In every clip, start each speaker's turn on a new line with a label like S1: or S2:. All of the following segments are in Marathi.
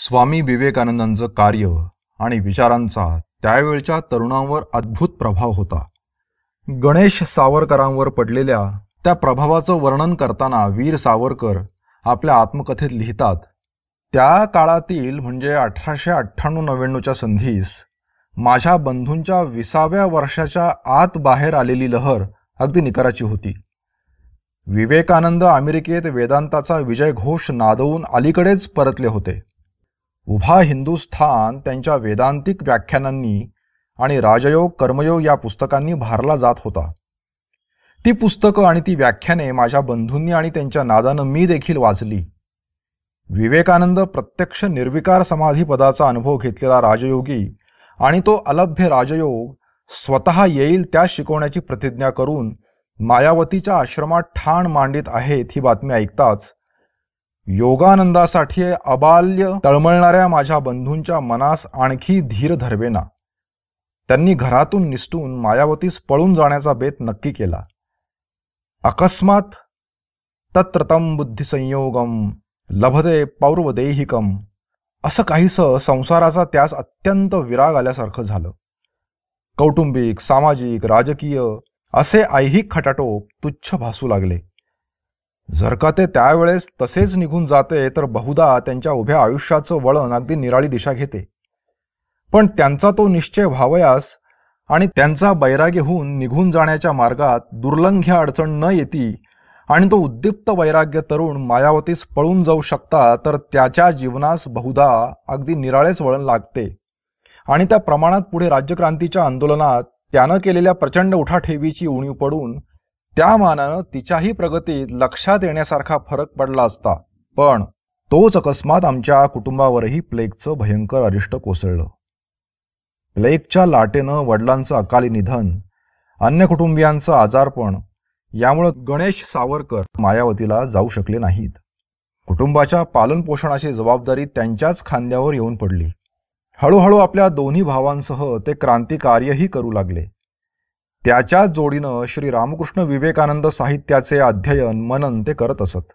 S1: स्वामी विवेकानंदांचं कार्य आणि विचारांचा त्यावेळच्या तरुणांवर अद्भुत प्रभाव होता गणेश सावरकरांवर पडलेल्या त्या प्रभावाचं वर्णन करताना वीर सावरकर आपल्या आत्मकथेत लिहितात त्या काळातील म्हणजे अठराशे अठ्ठ्याण्णव नव्याण्णवच्या संधीस माझ्या बंधूंच्या विसाव्या वर्षाच्या आत बाहेर आलेली लहर अगदी निकराची होती विवेकानंद अमेरिकेत वेदांताचा विजय घोष नादवून अलीकडेच परतले होते उभा हिंदुस्थान त्यांच्या वेदांतिक व्याख्यानांनी आणि राजयोग कर्मयोग या पुस्तकांनी भारला जात होता ती पुस्तकं आणि ती व्याख्याने माझ्या बंधूंनी आणि त्यांच्या नादानं मी देखील वाचली विवेकानंद प्रत्यक्ष निर्विकार समाधी पदाचा अनुभव घेतलेला राजयोगी आणि तो अलभ्य राजयोग स्वतः येईल त्या शिकवण्याची प्रतिज्ञा करून मायावतीच्या आश्रमात ठाण मांडित आहेत ही बातमी ऐकताच योगानंदासाठी अबाल्य तळमळणाऱ्या माझ्या बंधूंच्या मनास आणखी धीर धरवेना त्यांनी घरातून निसटून मायावतीस पळून जाण्याचा बेत नक्की केला अकस्मात तत्रतम बुद्धिसंयोगम लभदे पौर्वदेहिकम असं काहीसं संसाराचा त्यास अत्यंत विराग आल्यासारखं झालं कौटुंबिक सामाजिक राजकीय असे ऐहिक खटाटोप तुच्छ भासू लागले जर का ते त्यावेळेस तसेच निघून जाते तर बहुधा त्यांच्या उभ्या आयुष्याचं वळण अगदी निराळी दिशा घेते पण त्यांचा तो निश्चय व्हावयास आणि त्यांचा बैरागी होऊन निघून जाण्याच्या मार्गात दुर्लंघ्य अडचण न येती आणि तो उद्दीप्त वैराग्य तरुण मायावतीस पळून जाऊ शकता तर त्याच्या जीवनास बहुधा अगदी निराळेच वळण लागते आणि त्या प्रमाणात पुढे राज्यक्रांतीच्या आंदोलनात त्यानं केलेल्या प्रचंड उठाठेवीची उणीव पडून त्या मानानं तिच्याही प्रगतीत लक्षात येण्यासारखा फरक पडला असता पण तोच अकस्मात आमच्या कुटुंबावरही प्लेगचं भयंकर अरिष्ट कोसळलं प्लेगच्या लाटेनं वडिलांचं अकाली निधन अन्य कुटुंबियांचं आजारपण यामुळं गणेश सावरकर मायावतीला जाऊ शकले नाहीत कुटुंबाच्या पालनपोषणाची जबाबदारी त्यांच्याच खांद्यावर येऊन पडली हळूहळू आपल्या दोन्ही भावांसह ते क्रांतिकार्यही करू लागले त्याच्या जोडीनं श्री रामकृष्ण विवेकानंद साहित्याचे अध्ययन मनन ते करत असत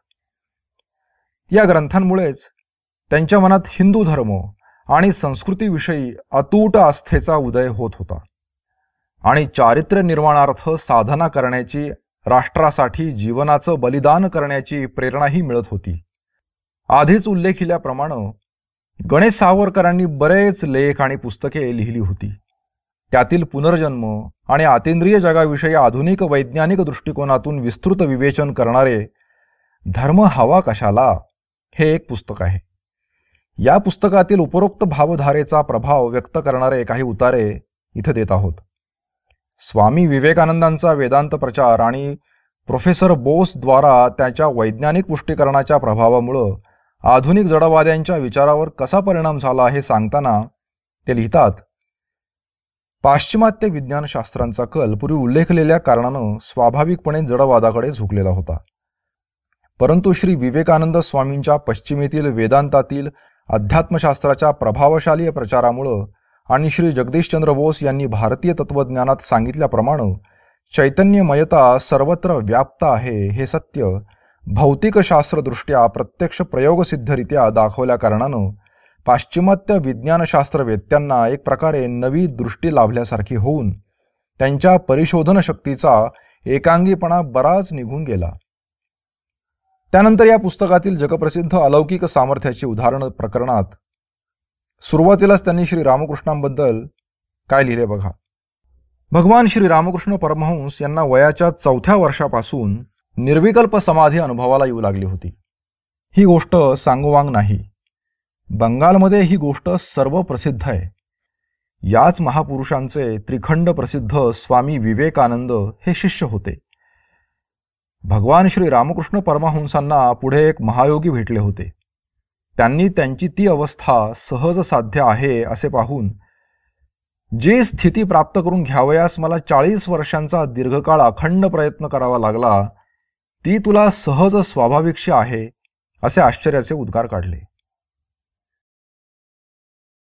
S1: या ग्रंथांमुळेच त्यांच्या मनात हिंदू धर्म आणि संस्कृतीविषयी अतूट आस्थेचा उदय होत होता आणि चारित्र्य निर्माणार्थ साधना करण्याची राष्ट्रासाठी जीवनाचं बलिदान करण्याची प्रेरणाही मिळत होती आधीच उल्लेखिल्याप्रमाणे गणेश सावरकरांनी बरेच लेख आणि पुस्तके लिहिली होती त्यातील पुनर्जन्म आणि आतेंद्रिय जगाविषयी आधुनिक वैज्ञानिक दृष्टिकोनातून विस्तृत विवेचन करणारे धर्म हवा कशाला हे एक पुस्तक आहे या पुस्तकातील उपरोक्त भावधारेचा प्रभाव व्यक्त करणारे काही उतारे इथं देत आहोत स्वामी विवेकानंदांचा वेदांत प्रचार आणि प्रोफेसर बोसद्वारा त्याच्या वैज्ञानिक पुष्टीकरणाच्या प्रभावामुळं आधुनिक जडवाद्यांच्या विचारावर कसा परिणाम झाला हे सांगताना ते लिहितात पाश्चिमात्य विज्ञानशास्त्रांचा कल पूर्वी उल्लेखलेल्या कारणानं स्वाभाविकपणे जडवादाकडे झुकलेला होता परंतु श्री विवेकानंद स्वामींच्या पश्चिमेतील वेदांतातील अध्यात्मशास्त्राच्या प्रभावशाली प्रचारामुळं आणि श्री जगदीशचंद्र बोस यांनी भारतीय तत्त्वज्ञानात सांगितल्याप्रमाणे चैतन्यमयता सर्वत्र व्याप्त आहे हे सत्य भौतिकशास्त्रदृष्ट्या प्रत्यक्ष प्रयोगसिद्धरित्या दाखवल्या कारणानं पाश्चिमात्य विज्ञानशास्त्रवेत्यांना एक प्रकारे नवी दृष्टी लाभल्यासारखी होऊन त्यांच्या परिशोधन शक्तीचा एकांगीपणा बराच निघून गेला त्यानंतर या पुस्तकातील जगप्रसिद्ध अलौकिक सामर्थ्याची उदाहरण प्रकरणात सुरुवातीलाच त्यांनी श्री रामकृष्णांबद्दल काय लिहिले बघा भगवान श्री रामकृष्ण परमहंस यांना वयाच्या चौथ्या वर्षापासून निर्विकल्प समाधी अनुभवाला येऊ लागली होती ही गोष्ट सांगोवांग नाही बंगालमध्ये ही गोष्ट सर्व प्रसिद्ध आहे याच महापुरुषांचे त्रिखंड प्रसिद्ध स्वामी विवेकानंद हे शिष्य होते भगवान श्री रामकृष्ण परमहंसांना पुढे एक महायोगी भेटले होते त्यांनी त्यांची ती अवस्था सहज साध्य आहे असे पाहून जी स्थिती प्राप्त करून घ्यावयास मला चाळीस वर्षांचा दीर्घकाळ अखंड प्रयत्न करावा लागला ती तुला सहज स्वाभाविकशी आहे असे आश्चर्याचे उद्गार काढले